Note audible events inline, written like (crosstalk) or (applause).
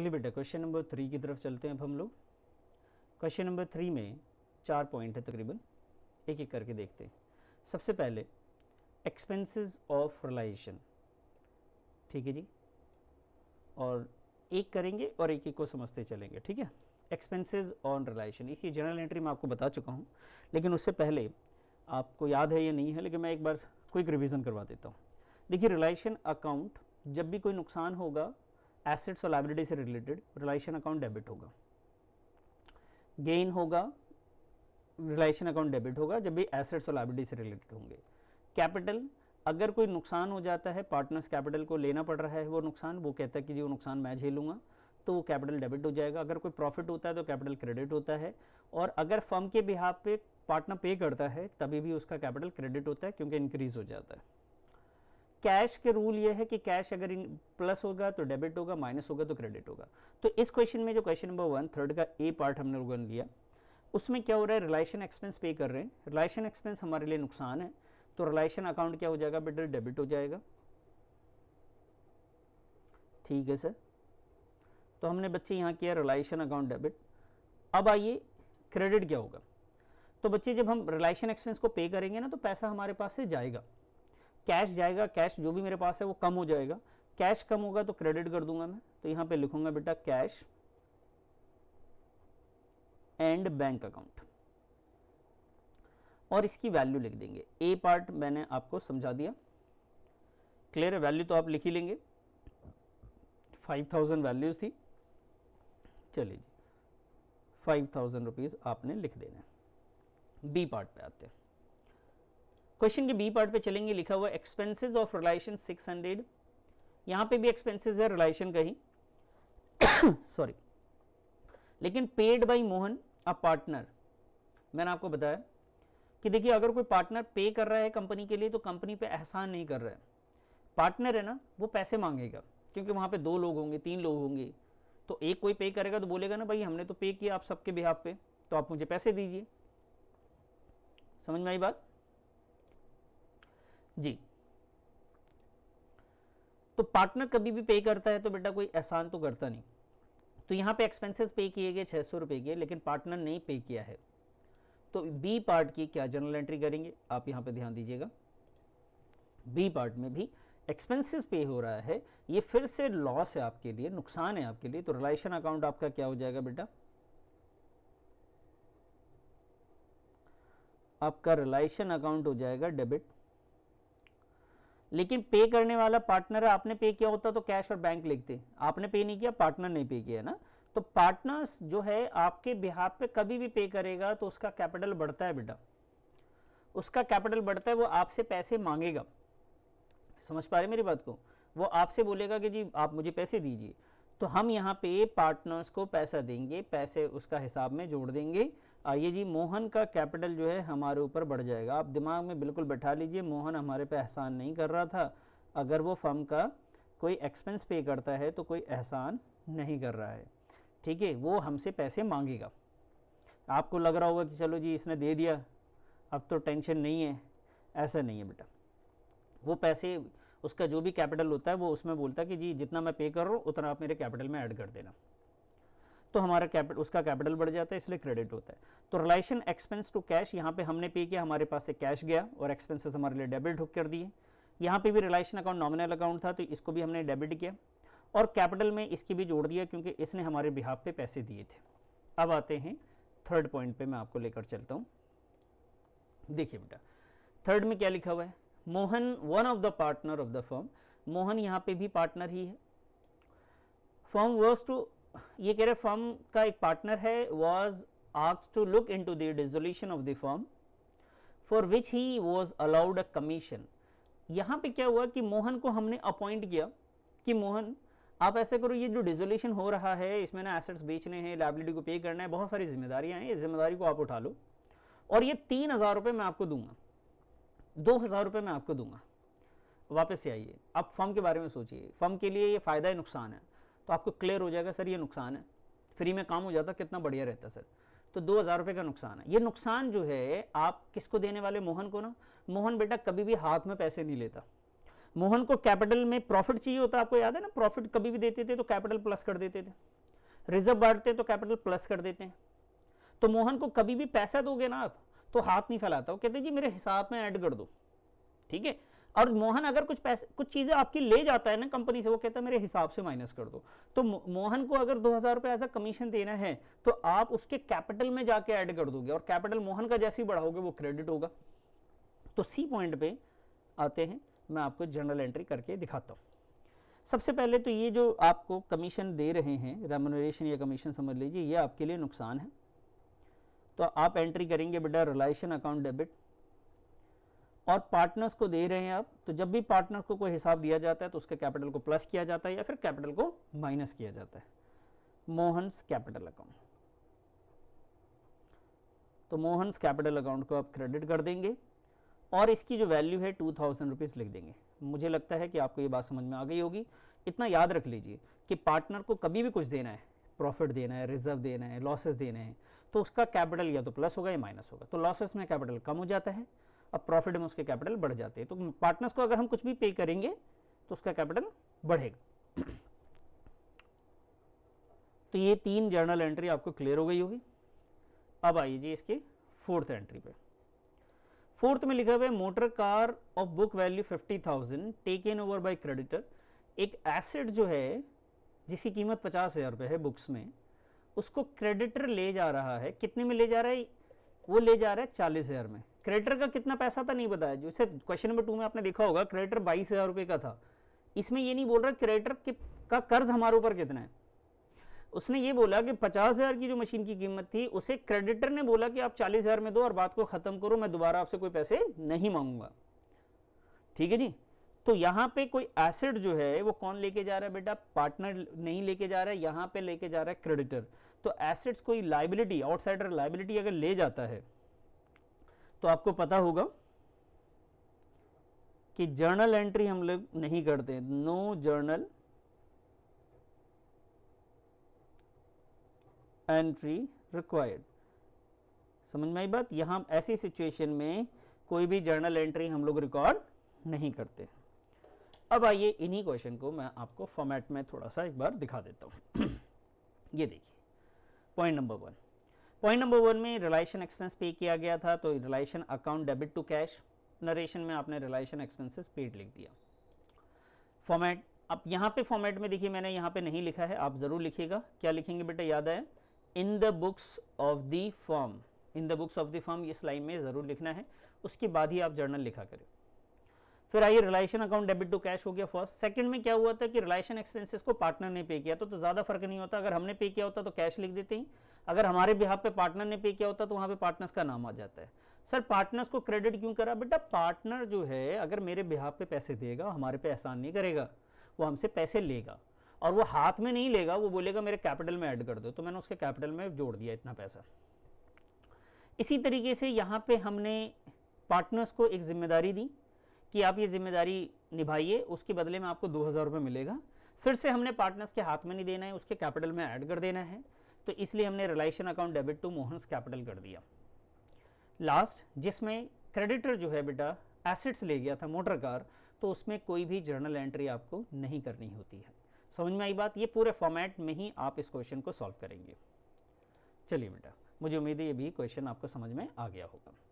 चलिए बेटा question number three की तरफ चलते हैं अब हम लोग क्वेश्चन नंबर थ्री में चार पॉइंट है तकरीबन एक एक करके देखते हैं सबसे पहले एक्सपेंसेस ऑफ रिलाइजेशन ठीक है जी और एक करेंगे और एक एक को समझते चलेंगे ठीक है एक्सपेंसेस ऑन रिलाइजेशन इसकी जनरल एंट्री मैं आपको बता चुका हूँ लेकिन उससे पहले आपको याद है या नहीं है लेकिन मैं एक बार क्विक रिविज़न करवा देता हूँ देखिए रिलाइजेशन अकाउंट जब भी कोई नुकसान होगा एसेट्स और लाइब्रेटी से रिलेटेड रिलाइशन अकाउंट डेबिट होगा गेन होगा रिलाइशन अकाउंट डेबिट होगा जब भी एसेट्स और लाइब्रेटी से रिलेटेड होंगे कैपिटल अगर कोई नुकसान हो जाता है पार्टनर्स कैपिटल को लेना पड़ रहा है वो नुकसान वो कहता है कि जी वो नुकसान मैं झेलूँगा तो वो कैपिटल डेबिट हो जाएगा अगर कोई प्रॉफिट होता है तो कैपिटल क्रेडिट होता है और अगर फर्म के बिहाफ पे पार्टनर पे करता है तभी भी उसका कैपिटल क्रेडिट होता है क्योंकि इंक्रीज हो जाता है कैश के रूल ये है कि कैश अगर इन प्लस होगा तो डेबिट होगा माइनस होगा तो क्रेडिट होगा तो इस क्वेश्चन में जो क्वेश्चन नंबर वन थर्ड का ए पार्ट हमने लोगों ने लिया उसमें क्या हो रहा है रिलेशन एक्सपेंस पे कर रहे हैं रिलेशन एक्सपेंस हमारे लिए नुकसान है तो रिलेशन अकाउंट क्या हो जाएगा बेटर डेबिट हो जाएगा ठीक है सर तो हमने बच्चे यहाँ किया रिलेशन अकाउंट डेबिट अब आइए क्रेडिट क्या होगा तो बच्चे जब हम रिलेशन एक्सपेंस को पे करेंगे ना तो पैसा हमारे पास से जाएगा कैश जाएगा कैश जो भी मेरे पास है वो कम हो जाएगा कैश कम होगा तो क्रेडिट कर दूंगा मैं तो यहाँ पे लिखूंगा बेटा कैश एंड बैंक अकाउंट और इसकी वैल्यू लिख देंगे ए पार्ट मैंने आपको समझा दिया क्लियर है वैल्यू तो आप लिख ही लेंगे 5000 वैल्यूज थी चलिए जी फाइव थाउजेंड रुपीज़ आपने लिख देना है बी पार्ट पे आते हैं क्वेश्चन के बी पार्ट पे चलेंगे लिखा हुआ एक्सपेंसेस ऑफ रिलायशन 600 हंड्रेड यहाँ पे भी एक्सपेंसेस है रिलायशन का ही सॉरी (coughs) लेकिन paid by Mohan a partner मैंने आपको बताया कि देखिए अगर कोई पार्टनर पे कर रहा है कंपनी के लिए तो कंपनी पे एहसान नहीं कर रहा है पार्टनर है ना वो पैसे मांगेगा क्योंकि वहाँ पे दो लोग होंगे तीन लोग होंगे तो एक कोई पे करेगा तो बोलेगा ना भाई हमने तो पे किया आप सबके बिहाफ पे तो आप मुझे पैसे दीजिए समझ में आई बात जी तो पार्टनर कभी भी पे करता है तो बेटा कोई एहसान तो करता नहीं तो यहाँ पे एक्सपेंसेस पे किए गए छः सौ रुपये के लेकिन पार्टनर नहीं पे किया है तो बी पार्ट की क्या जर्नल एंट्री करेंगे आप यहाँ पे ध्यान दीजिएगा बी पार्ट में भी एक्सपेंसेस पे हो रहा है ये फिर से लॉस है आपके लिए नुकसान है आपके लिए तो रिलेशन अकाउंट आपका क्या हो जाएगा बेटा आपका रिलेशन अकाउंट हो जाएगा डेबिट लेकिन पे करने वाला पार्टनर आपने पे किया होता तो कैश और बैंक लिखते आपने पे नहीं किया पार्टनर ने पे किया ना तो पार्टनर्स जो है आपके बिहार पे कभी भी पे करेगा तो उसका कैपिटल बढ़ता है बेटा उसका कैपिटल बढ़ता है वो आपसे पैसे मांगेगा समझ पा रहे मेरी बात को वो आपसे बोलेगा कि जी आप मुझे पैसे दीजिए तो हम यहाँ पे पार्टनर्स को पैसा देंगे पैसे उसका हिसाब में जोड़ देंगे आइए जी मोहन का कैपिटल जो है हमारे ऊपर बढ़ जाएगा आप दिमाग में बिल्कुल बैठा लीजिए मोहन हमारे पे एहसान नहीं कर रहा था अगर वो फर्म का कोई एक्सपेंस पे करता है तो कोई एहसान नहीं कर रहा है ठीक है वो हमसे पैसे मांगेगा आपको लग रहा होगा कि चलो जी इसने दे दिया अब तो टेंशन नहीं है ऐसा नहीं है बेटा वो पैसे उसका जो भी कैपिटल होता है वो उसमें बोलता है कि जी जितना मैं पे कर रहा हूँ उतना आप मेरे कैपिटल में ऐड कर देना तो हमारा कैपिटल उसका कैपिटल बढ़ जाता है इसलिए क्रेडिट होता है तो रिलेशन एक्सपेंस टू कैश यहाँ पे हमने पे किया हमारे पास से कैश गया और एक्सपेंसेस हमारे लिए डेबिट कर दिए यहाँ पे भी रिलेशन अकाउंट नॉमिनल अकाउंट था तो इसको भी हमने डेबिट किया और कैपिटल में इसकी भी जोड़ दिया क्योंकि इसने हमारे बिहाब पे पैसे दिए थे अब आते हैं थर्ड पॉइंट पर मैं आपको लेकर चलता हूँ देखिए बेटा थर्ड में क्या लिखा हुआ है Mohan one of the partner of the firm Mohan यहाँ पे भी पार्टनर ही है फर्म वर्स टू ये कह रहे फर्म का एक पार्टनर है वॉज आक्स to look into the dissolution of the firm for which he was allowed a commission यहाँ पे क्या हुआ कि मोहन को हमने अपॉइंट किया कि मोहन आप ऐसे करो ये जो डिजोल्यूशन हो रहा है इसमें ना एसेट्स बेचने हैं लाइबिलिटी को पे करना है बहुत सारी जिम्मेदारियां हैं इस जिम्मेदारी को आप उठा लो और ये तीन हज़ार रुपये मैं आपको दूंगा दो हज़ार रुपये मैं आपको दूंगा वापस से आइए आप फर्म के बारे में सोचिए फर्म के लिए ये फ़ायदा है नुकसान है तो आपको क्लियर हो जाएगा सर ये नुकसान है फ्री में काम हो जाता कितना बढ़िया रहता सर तो दो हज़ार रुपये का नुकसान है ये नुकसान जो है आप किसको देने वाले मोहन को ना मोहन बेटा कभी भी हाथ में पैसे नहीं लेता मोहन को कैपिटल में प्रॉफिट चाहिए होता आपको याद है ना प्रॉफिट कभी भी देते थे तो कैपिटल प्लस कर देते थे रिजर्व बांटते तो कैपिटल प्लस कर देते हैं तो मोहन को कभी भी पैसा दोगे ना आप तो हाथ नहीं फैलाता वो कहते जी मेरे हिसाब में ऐड कर दो ठीक है और मोहन अगर कुछ पैसे कुछ चीज़ें आपकी ले जाता है ना कंपनी से वो कहता है मेरे हिसाब से माइनस कर दो तो मोहन को अगर दो हज़ार रुपये एज अ कमीशन देना है तो आप उसके कैपिटल में जाके ऐड कर दोगे और कैपिटल मोहन का जैसे ही बढ़ाओगे वो क्रेडिट होगा तो सी पॉइंट पे आते हैं मैं आपको जनरल एंट्री करके दिखाता हूँ सबसे पहले तो ये जो आपको कमीशन दे रहे हैं रेमोनरेशन या कमीशन समझ लीजिए ये आपके लिए नुकसान है तो आप एंट्री करेंगे बेटा रिलाइशन अकाउंट डेबिट और पार्टनर्स को दे रहे हैं आप तो जब भी पार्टनर को कोई हिसाब दिया जाता है तो उसके कैपिटल को प्लस किया जाता है या फिर कैपिटल को माइनस किया जाता है मोहन्स कैपिटल अकाउंट तो मोहन्स कैपिटल अकाउंट को आप क्रेडिट कर देंगे और इसकी जो वैल्यू है टू थाउजेंड रुपीज़ लिख देंगे मुझे लगता है कि आपको ये बात समझ में आ गई होगी इतना याद रख लीजिए कि पार्टनर को कभी भी कुछ देना है प्रॉफिट देना है रिजर्व देना है लॉसेस देना है तो उसका कैपिटल या तो प्लस होगा या माइनस होगा तो लॉसेस में कैपिटल कम हो जाता है अब प्रॉफिट में उसके कैपिटल बढ़ जाते हैं तो पार्टनर्स को अगर हम कुछ भी पे करेंगे तो उसका कैपिटल बढ़ेगा तो ये तीन जर्नल एंट्री आपको क्लियर हो गई होगी अब आइए जी इसके फोर्थ एंट्री पे फोर्थ में लिखा हुआ है motor car of book value fifty thousand taken over by creditor एक एसेट जो है जिसकी कीमत पचास हज़ार रुपये है बुक्स में उसको क्रेडिटर ले जा रहा है कितने में ले जा रहा है वो ले जा रहा है चालीस हज़ार में क्रेडिटर का कितना पैसा था नहीं बताया जो सिर्फ क्वेश्चन नंबर टू में आपने देखा होगा क्रेडिटर बाईस हज़ार रुपये का था इसमें ये नहीं बोल रहा क्रेडिटर के का कर्ज हमारे ऊपर कितना है उसने ये बोला कि पचास हज़ार की जो मशीन की कीमत थी उसे क्रेडिटर ने बोला कि आप चालीस हज़ार में दो और बात को ख़त्म करो मैं दोबारा आपसे कोई पैसे नहीं मांगूंगा ठीक है जी तो यहाँ पे कोई एसेट जो है वो कौन लेके जा रहा है बेटा पार्टनर नहीं लेके जा रहा है यहाँ पे लेके जा रहा है क्रेडिटर तो एसेट्स कोई लाइबिलिटी आउटसाइडर लाइबिलिटी अगर ले जाता है तो आपको पता होगा कि जर्नल एंट्री हम लोग नहीं करते नो जर्नल एंट्री रिक्वायर्ड समझ में आई बात यहां ऐसी सिचुएशन में कोई भी जर्नल एंट्री हम लोग रिकॉर्ड नहीं करते अब आइए इन्हीं क्वेश्चन को मैं आपको फॉर्मेट में थोड़ा सा एक बार दिखा देता हूं (clears throat) ये देखिए point number one point number one में रिलाइशन एक्सपेंस पे किया गया था तो realisation account debit to cash narration में आपने रिलाइशन एक्सपेंसेस पेड लिख दिया फॉर्मेट अब यहाँ पे फॉर्मेट में देखिए मैंने यहाँ पे नहीं लिखा है आप ज़रूर लिखिएगा क्या लिखेंगे बेटा याद है in the books of the form in the books of the form इस लाइन में ज़रूर लिखना है उसके बाद ही आप जर्नल लिखा करें फिर आइए realisation account debit to cash हो गया फर्स्ट सेकंड में क्या हुआ था कि रिलायशन एक्सपेंसेस को पार्टनर ने पे किया तो, तो ज़्यादा फर्क नहीं होता अगर हमने पे किया होता तो कैश लिख देते ही अगर हमारे बिहार पे पार्टनर ने पे किया होता तो वहाँ पे पार्टनर्स का नाम आ जाता है सर पार्टनर्स को क्रेडिट क्यों करा बेटा पार्टनर जो है अगर मेरे बिहार पे पैसे देगा हमारे पे एहसान नहीं करेगा वो हमसे पैसे लेगा और वो हाथ में नहीं लेगा वो बोलेगा मेरे कैपिटल में ऐड कर दो तो मैंने उसके कैपिटल में जोड़ दिया इतना पैसा इसी तरीके से यहाँ पे हमने पार्टनर्स को एक जिम्मेदारी दी कि आप ये जिम्मेदारी निभाइए उसके बदले में आपको दो हज़ार रुपये मिलेगा फिर से हमने पार्टनर्स के हाथ में नहीं देना है उसके कैपिटल में ऐड कर देना है तो इसलिए हमने relation account debit to Mohan's capital कर दिया लास्ट जिसमें क्रेडिटर जो है बेटा एसेट्स ले गया था मोटर कार तो उसमें कोई भी जर्नल एंट्री आपको नहीं करनी होती है समझ में आई बात ये पूरे फॉर्मेट में ही आप इस क्वेश्चन को सॉल्व करेंगे चलिए बेटा मुझे उम्मीद है ये भी क्वेश्चन आपको समझ में आ गया होगा